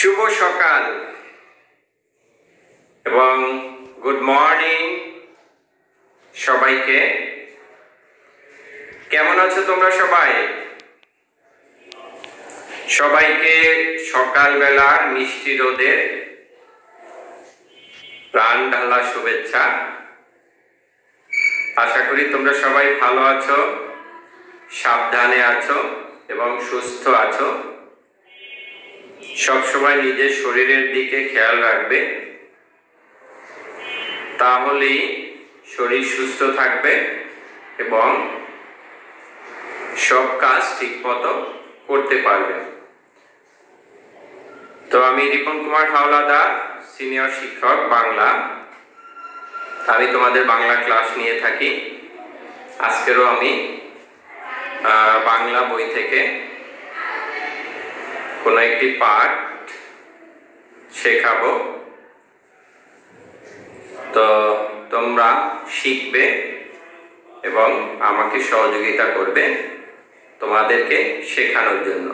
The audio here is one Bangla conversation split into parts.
শুভ সকাল এবং গুড মর্নিং সবাইকে কেমন আছো তোমরা সবাই সবাইকে সকালবেলার মিষ্টি রোদের প্রাণ ঢালা শুভেচ্ছা আশা করি তোমরা সবাই ভালো আছো সাবধানে আছো এবং সুস্থ আছো সবসময় নিজের শরীরের দিকে খেয়াল রাখবে তাহলেই শরীর সুস্থ থাকবে এবং সব কাজ ঠিক মতো করতে পারবে তো আমি রিপন কুমার হাওলাদার সিনিয়র শিক্ষক বাংলা আমি তোমাদের বাংলা ক্লাস নিয়ে থাকি আজকেরও আমি বাংলা বই থেকে কোনো একটি পাঠ শেখাবো তো তোমরা শিখবে এবং আমাকে সহযোগিতা করবে তোমাদেরকে শেখানোর জন্য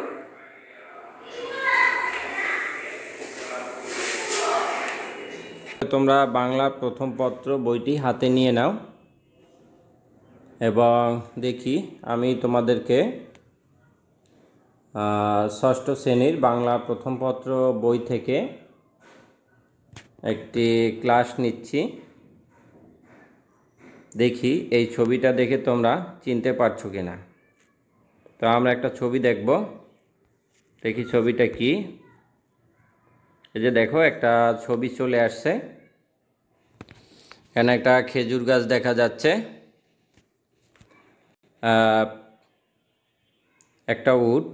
তোমরা বাংলা প্রথম পত্র বইটি হাতে নিয়ে নাও এবং দেখি আমি তোমাদেরকে ষষ্ঠ শ্রেণীর বাংলা প্রথম পত্র বই থেকে একটি ক্লাস নিচ্ছি দেখি এই ছবিটা দেখে তোমরা চিনতে পারছো কি না তো আমরা একটা ছবি দেখব দেখি ছবিটা কি এই যে দেখো একটা ছবি চলে আসছে এখানে একটা খেজুর গাছ দেখা যাচ্ছে একটা উট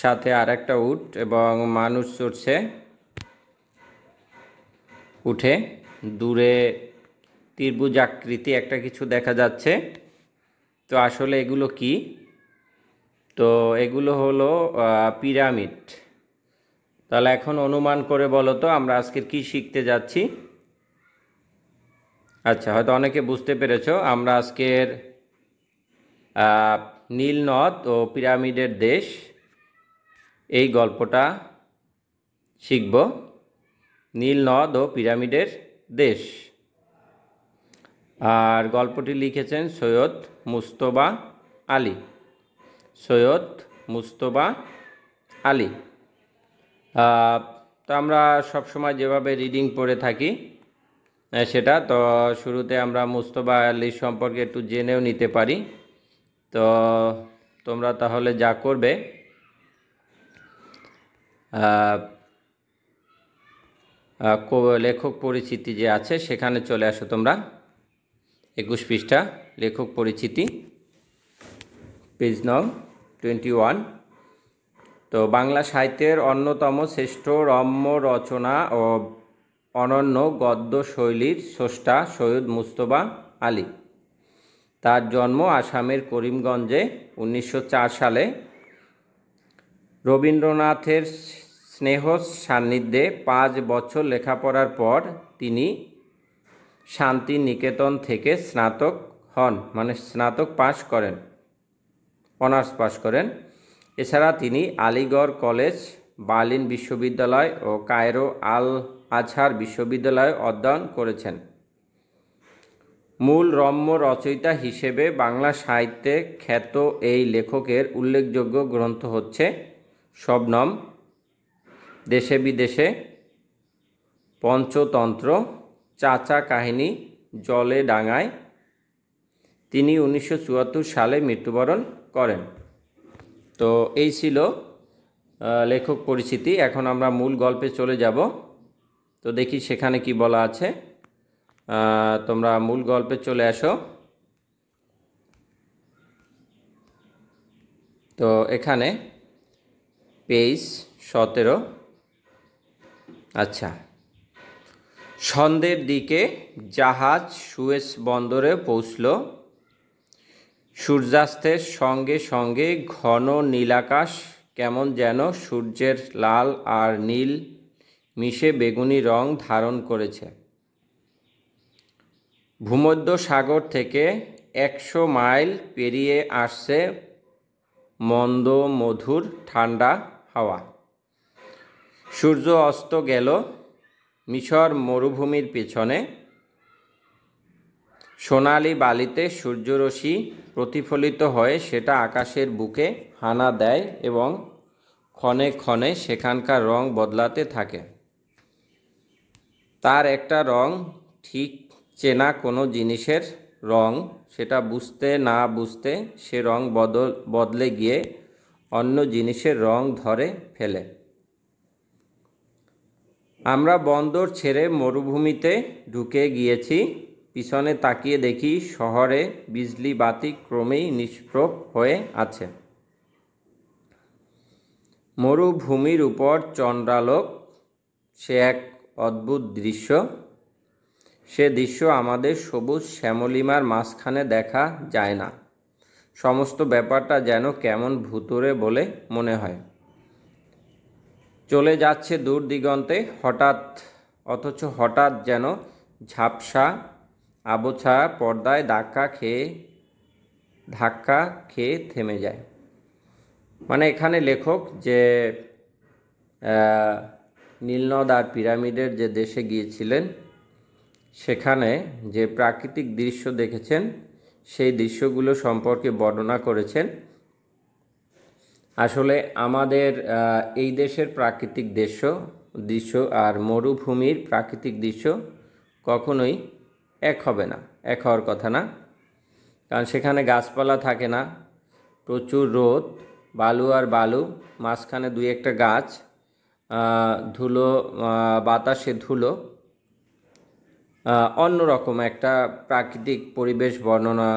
সাথে আর একটা উট এবং মানুষ চড়ছে উঠে দূরে ত্রিভুজ আকৃতি একটা কিছু দেখা যাচ্ছে তো আসলে এগুলো কি তো এগুলো হলো পিরামিড তাহলে এখন অনুমান করে বলো তো আমরা আজকের কি শিখতে যাচ্ছি আচ্ছা হয়তো অনেকে বুঝতে পেরেছ আমরা আজকের নীলনদ ও পিরামিডের দেশ এই গল্পটা শিখব নীল নদ ও পিরামিডের দেশ আর গল্পটি লিখেছেন সৈয়দ মুস্তবা আলী সৈয়দ মুস্তবা আলী তো আমরা সবসময় যেভাবে রিডিং পড়ে থাকি সেটা তো শুরুতে আমরা মুস্তবা আলী সম্পর্কে একটু জেনেও নিতে পারি তো তোমরা তাহলে যা করবে লেখক পরিচিতি যে আছে সেখানে চলে আসো তোমরা একুশ পৃষ্ঠা লেখক পরিচিতি পেজ নং টোয়েন্টি ওয়ান তো বাংলা সাহিত্যের অন্যতম শ্রেষ্ঠ রম্য রচনা ও অনন্য গদ্য শৈলীর স্রষ্টা সৈয়দ মুস্তবা আলী তার জন্ম আসামের করিমগঞ্জে উনিশশো সালে রবীন্দ্রনাথের স্নেহ সান্নিধ্যে পাঁচ বছর লেখাপড়ার পর তিনি শান্তিনিকেতন থেকে স্নাতক হন মানে স্নাতক পাশ করেন অনার্স পাশ করেন এছাড়া তিনি আলিগড় কলেজ বার্লিন বিশ্ববিদ্যালয় ও কায়রো আল আছার বিশ্ববিদ্যালয়ে অধ্যয়ন করেছেন মূল রম্য রচয়িতা হিসেবে বাংলা সাহিত্যে খ্যাত এই লেখকের উল্লেখযোগ্য গ্রন্থ হচ্ছে শবনম দেশে বিদেশে পঞ্চতন্ত্র চাচা কাহিনী জলে ডাঙায় তিনি উনিশশো সালে মৃত্যুবরণ করেন তো এই ছিল লেখক পরিচিতি এখন আমরা মূল গল্পে চলে যাব তো দেখি সেখানে কি বলা আছে তোমরা মূল গল্পে চলে আসো তো এখানে পেজ সতেরো আচ্ছা সন্ধ্যের দিকে জাহাজ সুয়েজ বন্দরে পৌঁছল সূর্যাস্তের সঙ্গে সঙ্গে ঘন নীলাকাশ কেমন যেন সূর্যের লাল আর নীল মিশে বেগুনি রং ধারণ করেছে ভূমধ্য সাগর থেকে একশো মাইল পেরিয়ে আসছে মন্দ মধুর ঠান্ডা হাওয়া সূর্য অস্ত গেল মিশর মরুভূমির পেছনে সোনালি বালিতে সূর্যরশ্মি প্রতিফলিত হয়ে সেটা আকাশের বুকে হানা দেয় এবং ক্ষণে ক্ষণে সেখানকার রং বদলাতে থাকে তার একটা রং ঠিক চেনা কোনো জিনিসের রং সেটা বুঝতে না বুঝতে সে রং বদল বদলে গিয়ে অন্য জিনিসের রং ধরে ফেলে আমরা বন্দর ছেড়ে মরুভূমিতে ঢুকে গিয়েছি পিছনে তাকিয়ে দেখি শহরে বিজলি বাতি ক্রমেই নিষ্প্রপ হয়ে আছে মরুভূমির উপর চন্দ্রালোক সে এক অদ্ভুত দৃশ্য সে দৃশ্য আমাদের সবুজ শ্যামলিমার মাঝখানে দেখা যায় না সমস্ত ব্যাপারটা যেন কেমন ভুতুরে বলে মনে হয় চলে যাচ্ছে দূর দিগন্তে হঠাৎ অথচ হঠাৎ যেন ঝাপসা আবছা পর্দায় ধাক্কা খেয়ে ধাক্কা খেয়ে থেমে যায় মানে এখানে লেখক যে নীলনদ আর পিরামিডের যে দেশে গিয়েছিলেন সেখানে যে প্রাকৃতিক দৃশ্য দেখেছেন সেই দৃশ্যগুলো সম্পর্কে বর্ণনা করেছেন আসলে আমাদের এই দেশের প্রাকৃতিক দৃশ্য দৃশ্য আর মরুভূমির প্রাকৃতিক দৃশ্য কখনোই এক হবে না এক হওয়ার কথা না কারণ সেখানে গাছপালা থাকে না প্রচুর রোদ বালু আর বালু মাঝখানে দুই একটা গাছ ধুলো বাতাসে ধুলো অন্যরকম একটা প্রাকৃতিক পরিবেশ বর্ণনা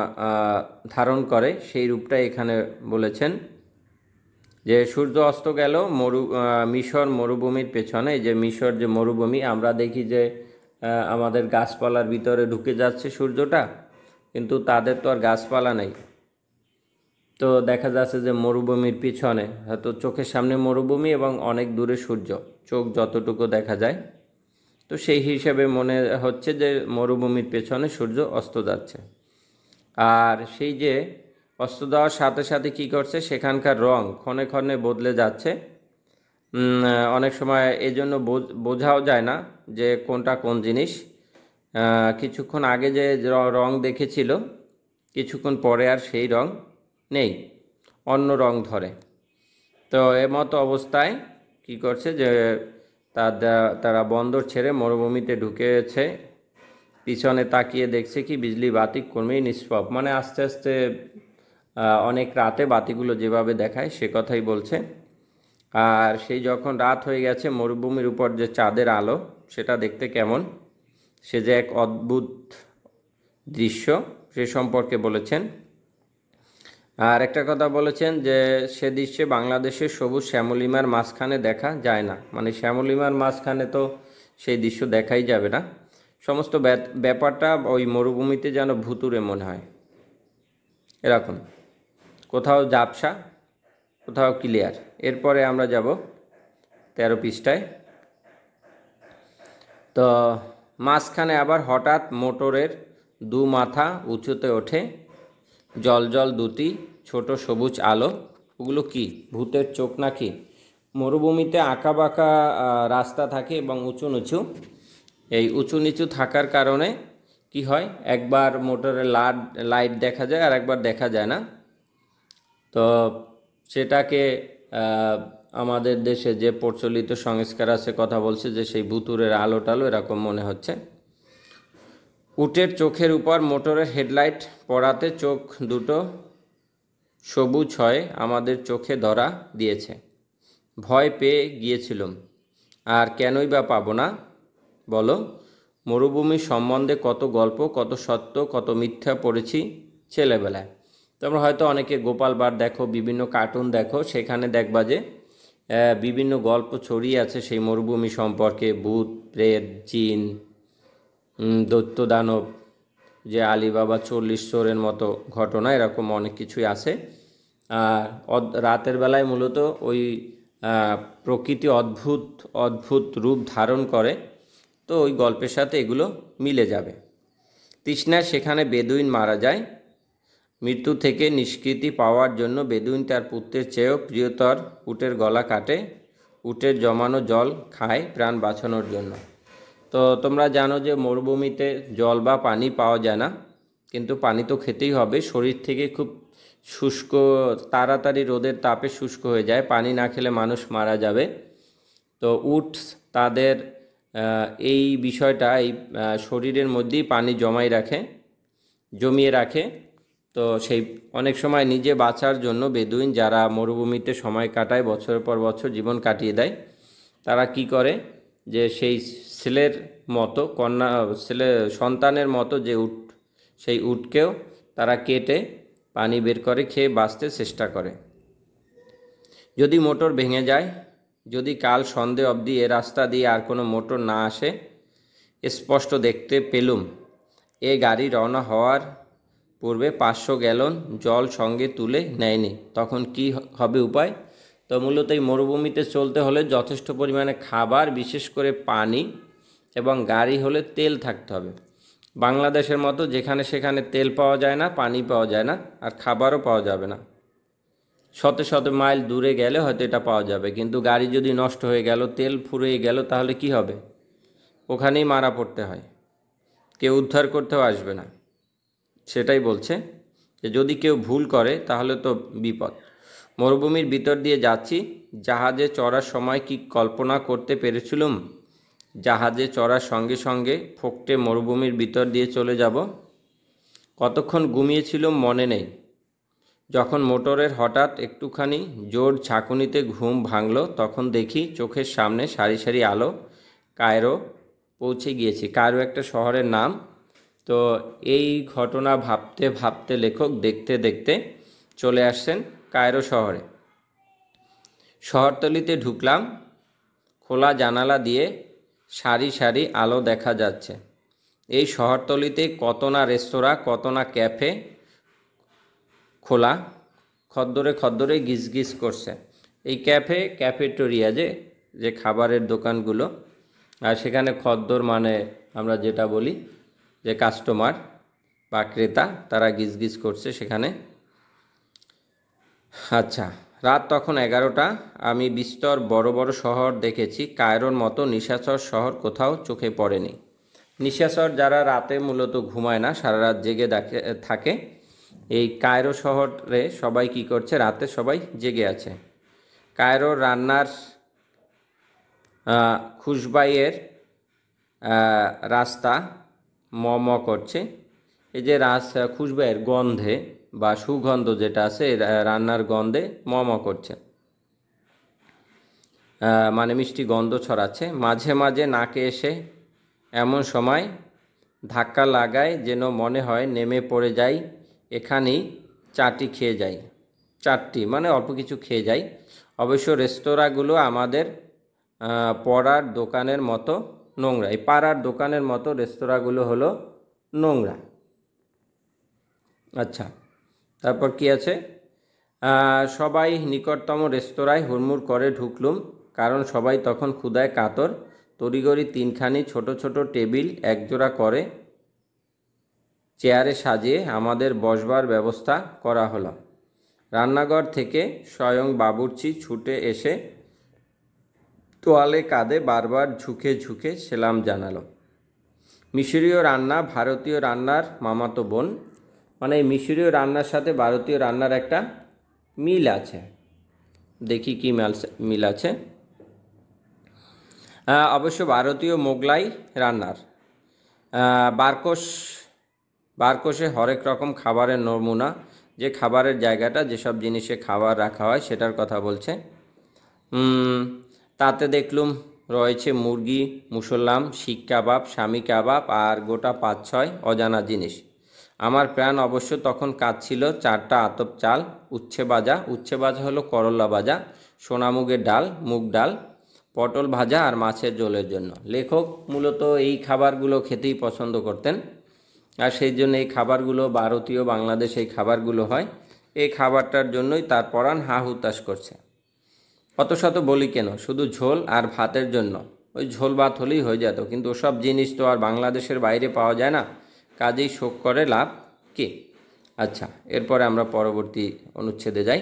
ধারণ করে সেই রূপটা এখানে বলেছেন যে সূর্য অস্ত গেল মরু মিশর মরুভূমির পেছনে যে মিশর যে মরুভূমি আমরা দেখি যে আমাদের গাছপালার ভিতরে ঢুকে যাচ্ছে সূর্যটা কিন্তু তাদের তো আর গাছপালা নেই তো দেখা যাচ্ছে যে মরুভূমির পিছনে হয়তো চোখের সামনে মরুভূমি এবং অনেক দূরে সূর্য চোখ যতটুকু দেখা যায় তো সেই হিসাবে মনে হচ্ছে যে মরুভূমির পেছনে সূর্য অস্ত যাচ্ছে আর সেই যে অস্ত দেওয়ার সাথে সাথে কি করছে সেখানকার রং ক্ষণে ক্ষণে বদলে যাচ্ছে অনেক সময় এই জন্য বোঝাও যায় না যে কোনটা কোন জিনিস কিছুক্ষণ আগে যে রং দেখেছিল কিছুক্ষণ পরে আর সেই রং নেই অন্য রং ধরে তো এমতো অবস্থায় কি করছে যে তারা বন্দর ছেড়ে মরুভূমিতে ঢুকেছে পিছনে তাকিয়ে দেখছে কি বিজলি বাতি কর্মেই নিষ্পপ মানে আস্তে আস্তে অনেক রাতে বাতিগুলো যেভাবে দেখায় সে কথাই বলছে আর সেই যখন রাত হয়ে গেছে মরুভূমির উপর যে চাঁদের আলো সেটা দেখতে কেমন সে যে এক অদ্ভুত দৃশ্য সে সম্পর্কে বলেছেন আর একটা কথা বলেছেন যে সে দৃশ্যে বাংলাদেশের সবুজ শ্যামলিমার মাঝখানে দেখা যায় না মানে শ্যামলিমার মাঝখানে তো সেই দৃশ্য দেখাই যাবে না সমস্ত ব্যাপারটা ওই মরুভূমিতে যেন ভুতুরে মনে হয় এরকম কোথাও জাপসা কোথাও ক্লিয়ার এরপরে আমরা যাব তেরো পৃষ্ঠায় তো মাঝখানে আবার হঠাৎ মোটরের দু মাথা উঁচুতে ওঠে জল জল দুটি ছোট সবুজ আলো ওগুলো কি ভূতের চোখ নাকি মরুভূমিতে আঁকা বাঁকা রাস্তা থাকে এবং উঁচু নিচু এই উঁচু নিচু থাকার কারণে কি হয় একবার মোটরে লাট লাইট দেখা যায় আর একবার দেখা যায় না তো সেটাকে আমাদের দেশে যে প্রচলিত সংস্কার আছে কথা বলছে যে সেই ভুতুরের আলো টালো এরকম মনে হচ্ছে উটের চোখের উপর মোটরের হেডলাইট পড়াতে চোখ দুটো সবুজ হয় আমাদের চোখে ধরা দিয়েছে ভয় পেয়ে গিয়েছিলাম আর কেনই বা পাবো না বলো মরুভূমি সম্বন্ধে কত গল্প কত সত্য কত মিথ্যা পড়েছি ছেলেবেলায় তোমরা হয়তো অনেকে গোপাল বার দেখো বিভিন্ন কার্টুন দেখো সেখানে দেখবা যে বিভিন্ন গল্প ছড়িয়ে আছে সেই মরুভূমি সম্পর্কে ভূত প্রেত জিন দৈত্য দানব যে আলী বাবা চল্লিশ চোরের মতো ঘটনা এরকম অনেক কিছুই আছে আর রাতের বেলায় মূলত ওই প্রকৃতি অদ্ভুত অদ্ভুত রূপ ধারণ করে তো ওই গল্পের সাথে এগুলো মিলে যাবে তৃষ্ণা সেখানে বেদুইন মারা যায় মৃত্যু থেকে নিষ্কৃতি পাওয়ার জন্য বেদুইন তার পুত্রের চেয়েও প্রিয়তর উটের গলা কাটে উটের জমানো জল খায় প্রাণ বাঁচানোর জন্য তো তোমরা জানো যে মরুভূমিতে জল বা পানি পাওয়া যায় না কিন্তু পানি তো খেতেই হবে শরীর থেকে খুব শুষ্ক তাড়াতাড়ি রোদের তাপে শুষ্ক হয়ে যায় পানি না খেলে মানুষ মারা যাবে তো উটস তাদের এই বিষয়টা এই শরীরের মধ্যেই পানি জমাই রাখে জমিয়ে রাখে তো সেই অনেক সময় নিজে বাঁচার জন্য বেদুইন যারা মরুভূমিতে সময় কাটায় বছরের পর বছর জীবন কাটিয়ে দেয় তারা কি করে যে সেই ছেলের মতো কন্যা ছেলে সন্তানের মতো যে উট সেই উটকেও তারা কেটে পানি বের করে খেয়ে বাঁচতে চেষ্টা করে যদি মোটর ভেঙে যায় যদি কাল সন্ধে অবধি এ রাস্তা দিয়ে আর কোনো মোটর না আসে স্পষ্ট দেখতে পেলুম এ গাড়ি রওনা হওয়ার পূর্বে পাঁচশো গ্যালন জল সঙ্গে তুলে নেয়নি তখন কি হবে উপায় তো মূলত এই মরুভূমিতে চলতে হলে যথেষ্ট পরিমাণে খাবার বিশেষ করে পানি এবং গাড়ি হলে তেল থাকতে হবে বাংলাদেশের মতো যেখানে সেখানে তেল পাওয়া যায় না পানি পাওয়া যায় না আর খাবারও পাওয়া যাবে না শত শত মাইল দূরে গেলে হয়তো এটা পাওয়া যাবে কিন্তু গাড়ি যদি নষ্ট হয়ে গেল তেল ফুরিয়ে গেল তাহলে কি হবে ওখানেই মারা পড়তে হয় কেউ উদ্ধার করতেও আসবে না সেটাই বলছে যে যদি কেউ ভুল করে তাহলে তো বিপদ মরুভূমির ভিতর দিয়ে যাচ্ছি জাহাজে চড়ার সময় কি কল্পনা করতে পেরেছিলুম জাহাজে চড়ার সঙ্গে সঙ্গে ফোকটে মরুভূমির ভিতর দিয়ে চলে যাব কতক্ষণ ঘুমিয়েছিল মনে নেই যখন মোটরের হঠাৎ একটুখানি জোর ছাকুনিতে ঘুম ভাঙল তখন দেখি চোখের সামনে সারি সারি আলো কায়রো পৌঁছে গিয়েছি কায়রো একটা শহরের নাম তো এই ঘটনা ভাবতে ভাবতে লেখক দেখতে দেখতে চলে আসছেন কায়রো শহরে শহরতলিতে ঢুকলাম খোলা জানালা দিয়ে সারি সারি আলো দেখা যাচ্ছে এই শহরতলিতে কত না রেস্তোরাঁ কত না ক্যাফে খোলা খদ্দরে খদ্দরে গিজগিজ করছে এই ক্যাফে ক্যাফেটোরিয়া যে যে খাবারের দোকানগুলো আর সেখানে খদ্দর মানে আমরা যেটা বলি যে কাস্টমার বা ক্রেতা তারা গিজগিজ করছে সেখানে আচ্ছা রাত তখন এগারোটা আমি বিস্তর বড় বড় শহর দেখেছি কায়রোর মতো নিশাচর শহর কোথাও চোখে পড়েনি নিশাচর যারা রাতে মূলত ঘুমায় না সারা রাত জেগে থাকে এই কায়রো শহরে সবাই কি করছে রাতে সবাই জেগে আছে কায়রোর রান্নার খুশবাইয়ের রাস্তা ম ম করছে এই যে রাস্তা খুশবাইয়ের গন্ধে বা সুগন্ধ যেটা আছে রান্নার গন্ধে মম করছে মানে মিষ্টি গন্ধ ছড়াচ্ছে মাঝে মাঝে নাকে এসে এমন সময় ধাক্কা লাগায় যেন মনে হয় নেমে পড়ে যাই এখানেই চাটি খেয়ে যাই চারটি মানে অল্প কিছু খেয়ে যাই অবশ্য রেস্তোরাঁগুলো আমাদের পড়ার দোকানের মতো নোংরা এই পাড়ার দোকানের মতো রেস্তোরাঁগুলো হলো নোংরা আচ্ছা তারপর কি আছে সবাই নিকটতম রেস্তোরাঁয় হুড়মুড় করে ঢুকলুম কারণ সবাই তখন ক্ষুদায় কাতর তড়িগড়ি তিনখানি ছোট ছোট টেবিল একজোড়া করে চেয়ারে সাজিয়ে আমাদের বসবার ব্যবস্থা করা হলো রান্নাঘর থেকে স্বয়ং বাবুর্চি ছুটে এসে তোয়ালে কাঁধে বারবার ঝুঁকে ঝুঁকে সেলাম জানালো মিশরীয় রান্না ভারতীয় রান্নার মামাতো বোন মানে মিশরীয় রান্নার সাথে ভারতীয় রান্নার একটা মিল আছে দেখি কী মিল আছে অবশ্য ভারতীয় মোগলাই রান্নার বারকোশ বারকোষে হরেক রকম খাবারের নমুনা যে খাবারের জায়গাটা যেসব জিনিসে খাবার রাখা হয় সেটার কথা বলছে তাতে দেখলুম রয়েছে মুরগি মুসল্লাম শিক কাবাব স্বামী কাবাব আর গোটা পাঁচ ছয় অজানা জিনিস আমার প্রাণ অবশ্য তখন কাজ ছিল চারটা আতপ চাল উচ্ছে বাজা উচ্ছে বাজা হলো করলা বাজা সোনামুগের ডাল মুগ ডাল পটল ভাজা আর মাছের জলের জন্য লেখক মূলত এই খাবারগুলো খেতেই পছন্দ করতেন আর সেই জন্য এই খাবারগুলো ভারতীয় বাংলাদেশ এই খাবারগুলো হয় এই খাবারটার জন্যই তার পরাণ হা হুতাশ করছে অত শত বলি কেন শুধু ঝোল আর ভাতের জন্য ওই ঝোল ভাত হলেই হয়ে যেত কিন্তু ওসব জিনিস তো আর বাংলাদেশের বাইরে পাওয়া যায় না কাজেই শোক করে লাভ কে আচ্ছা এরপরে আমরা পরবর্তী অনুচ্ছেদে যাই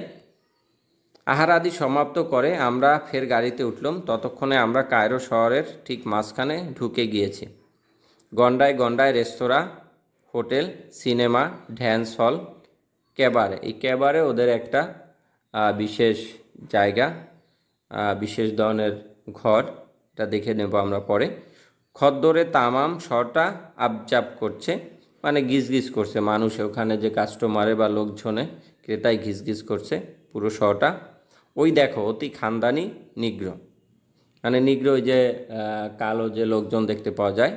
আহার আদি সমাপ্ত করে আমরা ফের গাড়িতে উঠলাম ততক্ষণে আমরা কায়রো শহরের ঠিক মাঝখানে ঢুকে গিয়েছি গন্ডায় গন্ডায় restaurant hotel cinema dance hall cabaret এই ক্যাবারে ওদের একটা বিশেষ জায়গা বিশেষ ধরনের ঘর এটা দেখে নেব আমরা পরে খদ্দরে তামাম শটা আবজাব করছে মানে গিজগিজ করছে মানুষ ওখানে যে কাস্টমারে বা লোকজনে ক্রেতায় ঘিজ করছে পুরো শটা ওই দেখো অতি খানদানি নিগ্র মানে নিগ্র ওই যে কালো যে লোকজন দেখতে পাওয়া যায়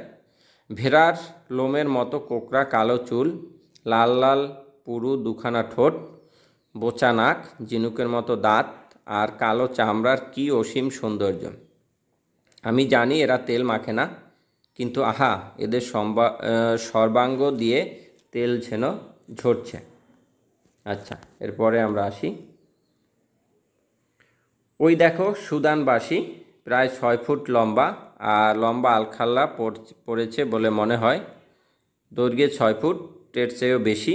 ভেড়ার লোমের মতো কোকড়া কালো চুল লাল লাল পুরু দুখানা ঠোঁট বোচা নাক জিনুকের মতো দাঁত আর কালো চামড়ার কি অসীম সৌন্দর্য আমি জানি এরা তেল মাখে না কিন্তু আহা এদের সম্বা সর্বাঙ্গ দিয়ে তেল যেন ঝরছে আচ্ছা এরপরে আমরা আসি ওই দেখো সুদানবাসী প্রায় ছয় ফুট লম্বা আর লম্বা আলখাল্লা পড়েছে বলে মনে হয় দৈর্ঘ্যে ছয় ফুট টের চেয়েও বেশি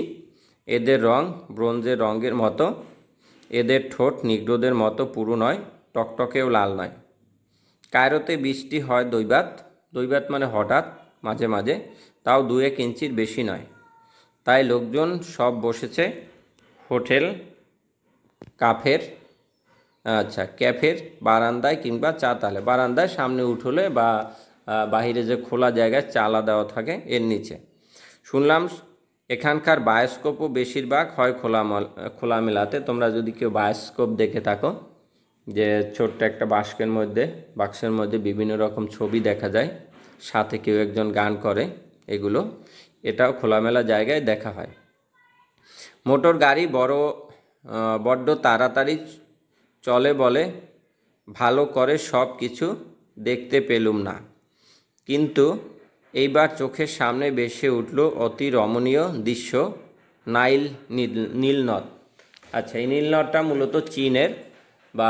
এদের রং ব্রোঞ্জের রঙের মতো এদের ঠোঁট নিগ্রদের মতো পুরু নয় টকটকেও লাল নয় কায়রোতে বৃষ্টি হয় দৈবাত দৈবাত মানে হঠাৎ মাঝে মাঝে তাও দুয়ে কিঞ্চির বেশি নয় তাই লোকজন সব বসেছে হোটেল কাফের আচ্ছা ক্যাফের বারান্দায় কিংবা চা তালে বারান্দায় সামনে উঠলে বা বাহিরে যে খোলা জায়গায় চালা দেওয়া থাকে এর নিচে শুনলাম এখানকার বায়োস্কোপও বেশিরভাগ হয় খোলা খোলামেলাতে তোমরা যদি কেউ বায়োস্কোপ দেখে থাকো যে ছোট্ট একটা বাস্কের মধ্যে বাক্সের মধ্যে বিভিন্ন রকম ছবি দেখা যায় সাথে কেউ একজন গান করে এগুলো এটাও খোলামেলা জায়গায় দেখা হয় মোটর গাড়ি বড় বড্ড তাড়াতাড়ি চলে বলে ভালো করে সব কিছু দেখতে পেলুম না কিন্তু এইবার চোখের সামনে বেসে উঠল অতি রমণীয় দৃশ্য নাইল নীলনদ আচ্ছা এই নীলনদটা মূলত চীনের বা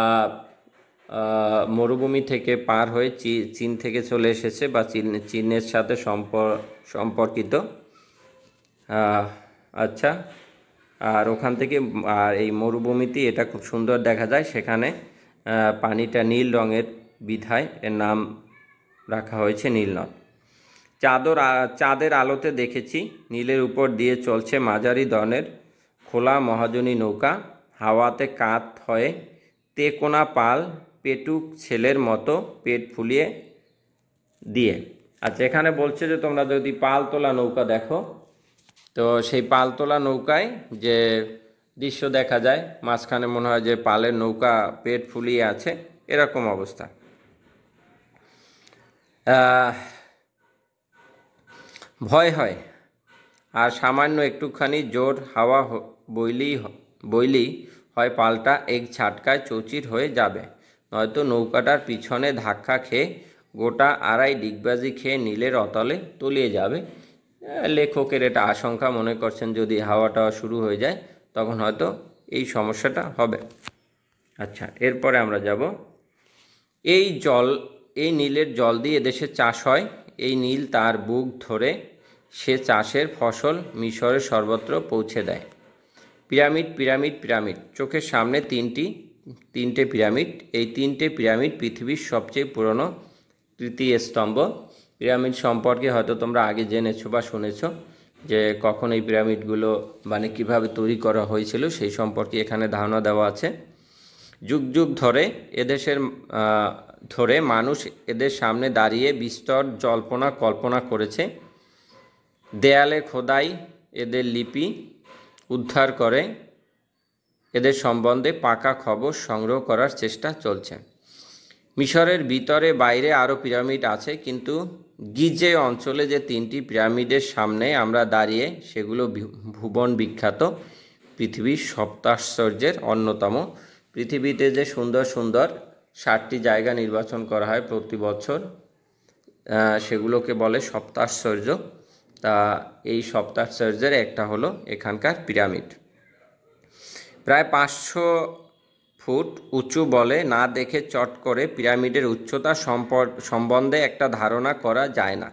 মরুভূমি থেকে পার হয়ে চীন থেকে চলে এসেছে বা চীন চীনের সাথে সম্পর্কিত আচ্ছা আর ওখান থেকে আর এই মরুভূমিতে এটা খুব সুন্দর দেখা যায় সেখানে পানিটা নীল রঙের বিধায় এর নাম রাখা হয়েছে নীলনদ চাঁদর চাঁদের আলোতে দেখেছি নীলের উপর দিয়ে চলছে মাঝারি ধরনের খোলা মহাজনী নৌকা হাওয়াতে কাত হয়ে তেকোনা পাল পেটুক ছেলের মতো পেট ফুলিয়ে দিয়ে আচ্ছা এখানে বলছে যে তোমরা যদি পালতোলা নৌকা দেখো তো সেই পালতোলা নৌকায় যে দৃশ্য দেখা যায় মাঝখানে মনে হয় যে পালের নৌকা পেট ফুলিয়ে আছে এরকম অবস্থা ভয় হয় আর সামান্য একটুখানি জোর হাওয়া বইলেই বইলি হয় পালটা এক ছাটকায় চৌচির হয়ে যাবে হয়তো নৌকাটার পিছনে ধাক্কা খেয়ে গোটা আড়াই ডিগবাজি খেয়ে নীলের অতলে তলিয়ে যাবে লেখকের এটা আশঙ্কা মনে করছেন যদি হাওয়া টাওয়া শুরু হয়ে যায় তখন হয়তো এই সমস্যাটা হবে আচ্ছা এরপরে আমরা যাব এই জল এই নীলের জল দিয়ে এদেশে চাষ হয় এই নীল তার বুক ধরে সে চাষের ফসল মিশরের সর্বত্র পৌঁছে দেয় পিরামিড পিরামিড পিরামিড চোখের সামনে তিনটি তিনটে পিরামিড এই তিনটে পিরামিড পৃথিবীর সবচেয়ে পুরনো তৃতীয় স্তম্ভ পিরামিড সম্পর্কে হয়তো তোমরা আগে জেনেছো বা শুনেছো যে কখন এই পিরামিডগুলো মানে কীভাবে তৈরি করা হয়েছিল সেই সম্পর্কে এখানে ধারণা দেওয়া আছে যুগ যুগ ধরে এদেশের ধরে মানুষ এদের সামনে দাঁড়িয়ে বিস্তর জল্পনা কল্পনা করেছে দেয়ালে খোদাই এদের লিপি উদ্ধার করে এদের সম্বন্ধে পাকা খবর সংগ্রহ করার চেষ্টা চলছে মিশরের ভিতরে বাইরে আরও পিরামিড আছে কিন্তু গিজে অঞ্চলে যে তিনটি পিরামিডের সামনে আমরা দাঁড়িয়ে সেগুলো ভুবন বিখ্যাত পৃথিবীর সপ্তাশ্চর্যের অন্যতম পৃথিবীতে যে সুন্দর সুন্দর ষাটটি জায়গা নির্বাচন করা হয় প্রতি বছর সেগুলোকে বলে সপ্তাশ্চর্য তা এই সপ্তাশ্চর্যের একটা হলো এখানকার পিরামিড প্রায় পাঁচশো ফুট উঁচু বলে না দেখে চট করে পিরামিডের উচ্চতা সম্বন্ধে একটা ধারণা করা যায় না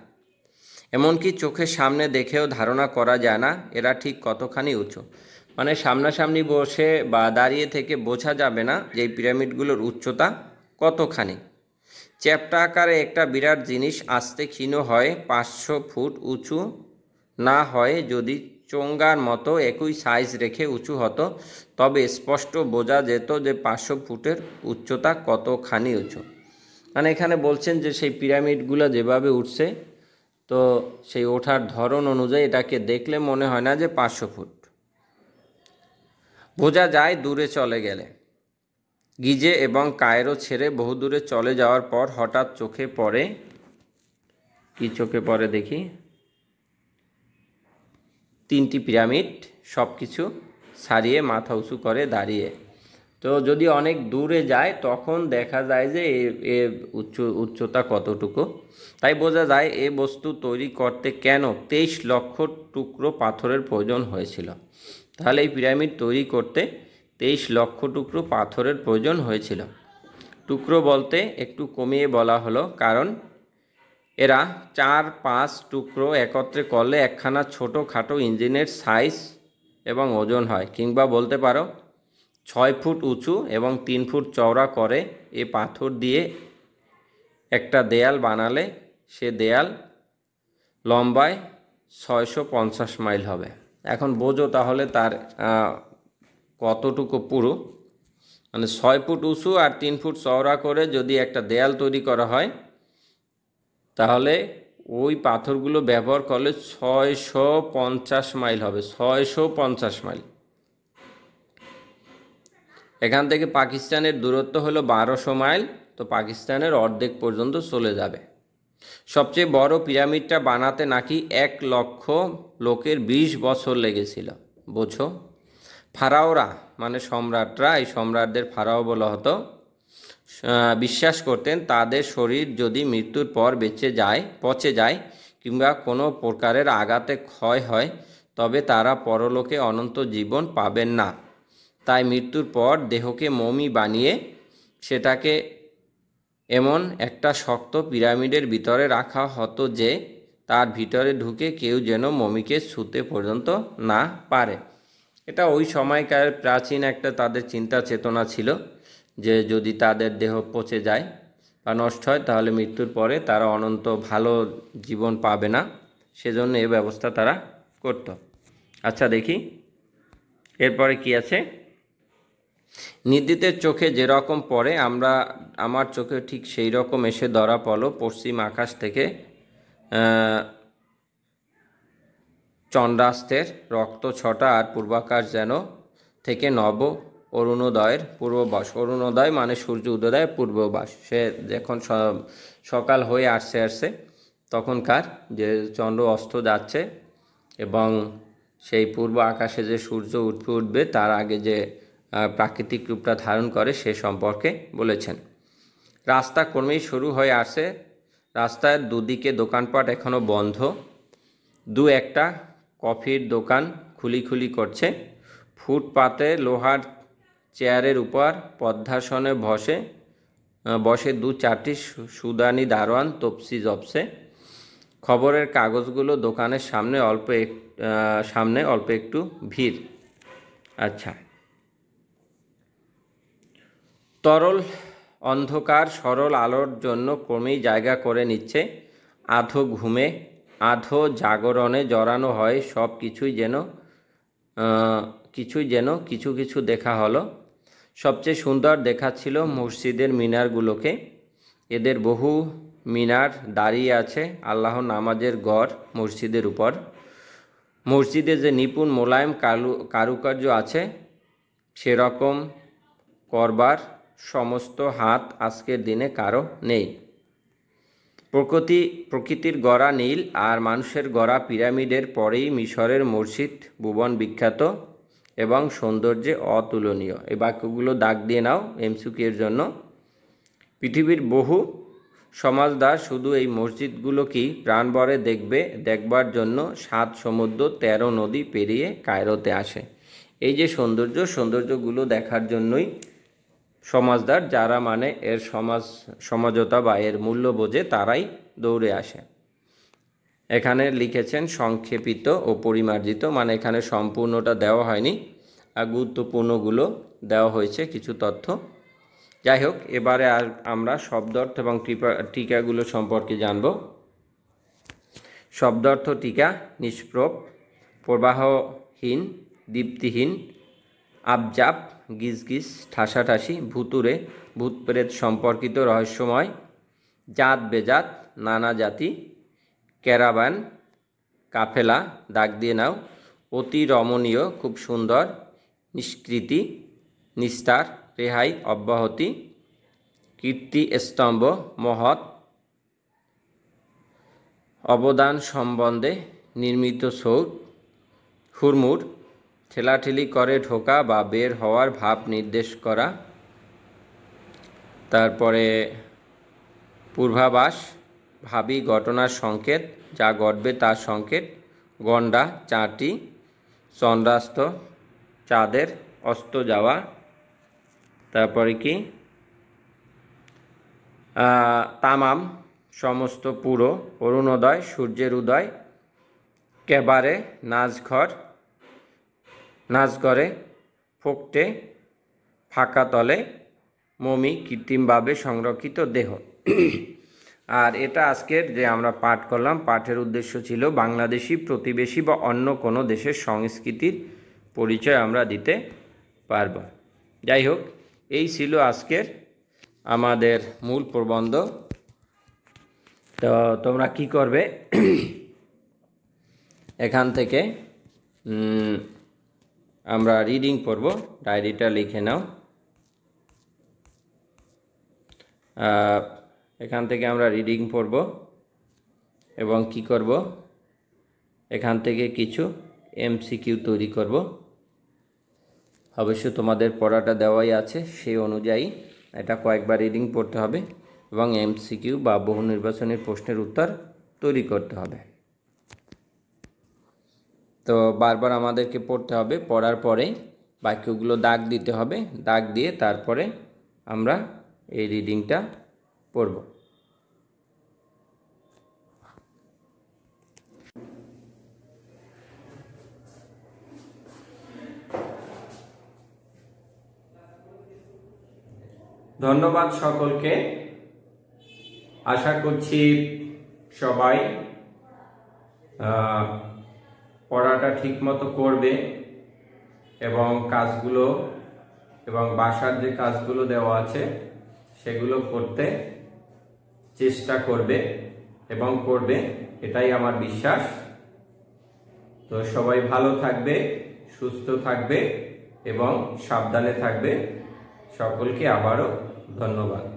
এমনকি চোখের সামনে দেখেও ধারণা করা যায় না এরা ঠিক কতখানি উঁচু মানে সামনাসামনি বসে বা দাঁড়িয়ে থেকে বোঝা যাবে না যে পিরামিডগুলোর উচ্চতা কতখানি চ্যাপ্টা আকারে একটা বিরাট জিনিস আসতে ক্ষীণ হয় পাঁচশো ফুট উঁচু না হয় যদি চোঙ্গার মতো একই সাইজ রেখে উঁচু হতো তবে স্পষ্ট বোঝা যেত যে পাঁচশো ফুটের উচ্চতা কতখানি উঁচু মানে এখানে বলছেন যে সেই পিরামিডগুলো যেভাবে উঠছে তো সেই ওঠার ধরন অনুযায়ী এটাকে দেখলে মনে হয় না যে পাঁচশো ফুট বোঝা যায় দূরে চলে গেলে গিজে এবং কায়রো ছেড়ে বহু দূরে চলে যাওয়ার পর হঠাৎ চোখে পড়ে কি চোখে পড়ে দেখি তিনটি পিরামিড সব কিছু সারিয়ে মাথা উঁচু করে দাঁড়িয়ে তো যদি অনেক দূরে যায় তখন দেখা যায় যে এ উচ্চ উচ্চতা কতটুকু তাই বোঝা যায় এ বস্তু তৈরি করতে কেন তেইশ লক্ষ টুকরো পাথরের প্রয়োজন হয়েছিল তাহলে এই পিরামিড তৈরি করতে তেইশ লক্ষ টুকরো পাথরের প্রয়োজন হয়েছিল টুকরো বলতে একটু কমিয়ে বলা হলো কারণ এরা চার পাঁচ টুকরো একত্রে করলে একখানা ছোটোখাটো ইঞ্জিনের সাইজ এবং ওজন হয় কিংবা বলতে পারো ছয় ফুট উঁচু এবং তিন ফুট চওড়া করে এ পাথর দিয়ে একটা দেয়াল বানালে সে দেয়াল লম্বায় ছয়শো পঞ্চাশ মাইল হবে এখন বোঝো তাহলে তার কতটুকু পুরু মানে ছয় ফুট উঁচু আর তিন ফুট চওড়া করে যদি একটা দেয়াল তৈরি করা হয় তাহলে ওই পাথরগুলো ব্যবহার করলে ছয়শো পঞ্চাশ মাইল হবে ছয়শো পঞ্চাশ মাইল এখান থেকে পাকিস্তানের দূরত্ব হলো বারোশো মাইল তো পাকিস্তানের অর্ধেক পর্যন্ত চলে যাবে সবচেয়ে বড় পিরামিডটা বানাতে নাকি এক লক্ষ লোকের ২০ বছর লেগেছিল বোঝো ফারাওরা মানে সম্রাটরা এই সম্রাটদের ফারাও বলা হতো বিশ্বাস করতেন তাদের শরীর যদি মৃত্যুর পর বেঁচে যায় পচে যায় কিংবা কোনো প্রকারের আঘাতে ক্ষয় হয় তবে তারা পরলোকে অনন্ত জীবন পাবেন না তাই মৃত্যুর পর দেহকে মমি বানিয়ে সেটাকে এমন একটা শক্ত পিরামিডের ভিতরে রাখা হতো যে তার ভিতরে ঢুকে কেউ যেন মমিকে ছুতে পর্যন্ত না পারে এটা ওই সময়কার প্রাচীন একটা তাদের চিন্তা চেতনা ছিল যে যদি তাদের দেহ পচে যায় বা নষ্ট হয় তাহলে মৃত্যুর পরে তারা অনন্ত ভালো জীবন পাবে না সেজন্য এ ব্যবস্থা তারা করত আচ্ছা দেখি এরপরে কি আছে নিদ্রিতের চোখে যেরকম পড়ে আমরা আমার চোখে ঠিক সেই রকম এসে ধরা পড়ল পশ্চিম আকাশ থেকে চন্দ্রাস্তের রক্ত ছটা আর পূর্বাকাশ যেন থেকে নব অরুণোদয়ের পূর্ববাস অরুণোদয় মানে সূর্য উদয়ের পূর্ববাস সে যখন সকাল হয়ে আসছে আসছে তখনকার যে চন্দ্র অস্ত যাচ্ছে এবং সেই পূর্ব আকাশে যে সূর্য উঠবে উঠবে তার আগে যে প্রাকৃতিক রূপটা ধারণ করে সে সম্পর্কে বলেছেন রাস্তা ক্রমেই শুরু হয়ে আসে রাস্তার দুদিকে দোকানপাট এখনও বন্ধ দু একটা কফির দোকান খুলি খুলি করছে ফুটপাতে লোহার চেয়ারের উপর পদ্মাসনে বসে বসে দু চারটি সুদানি দারোয়ান তপসি জপসে খবরের কাগজগুলো দোকানের সামনে অল্প এক সামনে অল্প একটু ভিড় আচ্ছা তরল অন্ধকার সরল আলোর জন্য ক্রমেই জায়গা করে নিচ্ছে আধো ঘুমে আধো জাগরণে জড়ানো হয় সব কিছুই যেন কিছুই যেন কিছু কিছু দেখা হলো সবচেয়ে সুন্দর দেখাচ্ছিল মসজিদের মিনারগুলোকে এদের বহু মিনার দাঁড়িয়ে আছে আল্লাহ নামাজের গড় মসজিদের উপর মসজিদে যে নিপুণ মোলায়েম কালু কারুকার্য আছে সেরকম করবার সমস্ত হাত আজকের দিনে কারো নেই প্রকৃতি প্রকৃতির গড়া নীল আর মানুষের গড়া পিরামিডের পরেই মিশরের মসজিদ ভুবন বিখ্যাত এবং সৌন্দর্যে অতুলনীয় এই বাক্যগুলো দাগ দিয়ে নাও এমসুকের জন্য পৃথিবীর বহু সমাজদার শুধু এই মসজিদগুলোকেই প্রাণবরে দেখবে দেখবার জন্য সাত সমুদ্র তেরো নদী পেরিয়ে কায়রোতে আসে এই যে সৌন্দর্য সৌন্দর্যগুলো দেখার জন্যই সমাজদার যারা মানে এর সমাজ সমাজতা বা এর মূল্য বোঝে তারাই দৌড়ে আসে এখানে লিখেছেন সংক্ষেপিত ও পরিমার্জিত মানে এখানে সম্পূর্ণটা দেওয়া হয়নি গুরুত্বপূর্ণগুলো দেওয়া হয়েছে কিছু তথ্য যাই হোক এবারে আর আমরা শব্দার্থ এবং টিকাগুলো সম্পর্কে জানব শব্দার্থ টিকা নিষ্প্রভ প্রবাহহীন দীপ্তিহীন আবজাপ গিজগিজ ঠাসাঠাসি ভুতুরে ভূতপ্রেত সম্পর্কিত রহস্যময় জাত বেজাত নানা জাতি ক্যারাবান কাফেলা দাগ দিয়ে নাও অতি রমণীয় খুব সুন্দর নিষ্কৃতি নিস্তার রেহাই অব্যাহতি কীর্তি স্তম্ভ মহৎ অবদান সম্বন্ধে নির্মিত সৌর হুরমুর ঠেলাঠেলি করে ঢোকা বা বের হওয়ার ভাব নির্দেশ করা তারপরে পূর্বাভাস ভাবি ঘটনার সংকেত যা ঘটবে তার সংকেত গন্ডা চাটি চন্দ্রাস্ত চাঁদের অস্ত যাওয়া তারপরে কি তামাম সমস্ত পুরো অরুণোদয় সূর্যের উদয় কেবারে নাচঘর নাচঘরে ফোকটে ফাঁকা তলে মমি কৃত্রিমভাবে সংরক্ষিত দেহ আর এটা আজকের যে আমরা পাঠ করলাম পাঠের উদ্দেশ্য ছিল বাংলাদেশি প্রতিবেশী বা অন্য কোনো দেশের সংস্কৃতির পরিচয় আমরা দিতে পারব যাই হোক এই ছিল আজকের আমাদের মূল প্রবন্ধ তো তোমরা কি করবে এখান থেকে আমরা রিডিং করব ডায়েরিটা লিখে নাও এখান থেকে আমরা রিডিং পড়ব এবং কি করব এখান থেকে কিছু এমসিকিউ তৈরি করব অবশ্য তোমাদের পড়াটা দেওয়াই আছে সেই অনুযায়ী এটা কয়েকবার রিডিং পড়তে হবে এবং এমসিকিউ বা বহু নির্বাচনের প্রশ্নের উত্তর তৈরি করতে হবে তো বারবার আমাদেরকে পড়তে হবে পড়ার পরে বাক্যগুলো দাগ দিতে হবে দাগ দিয়ে তারপরে আমরা এই রিডিংটা পড়বো ধন্যবাদ সকলকে আশা করছি সবাই পড়াটা ঠিকমতো করবে এবং কাজগুলো এবং বাসার যে কাজগুলো দেওয়া আছে সেগুলো করতে চেষ্টা করবে এবং করবে এটাই আমার বিশ্বাস তো সবাই ভালো থাকবে সুস্থ থাকবে এবং সাবধানে থাকবে সকলকে আবারও 段老板。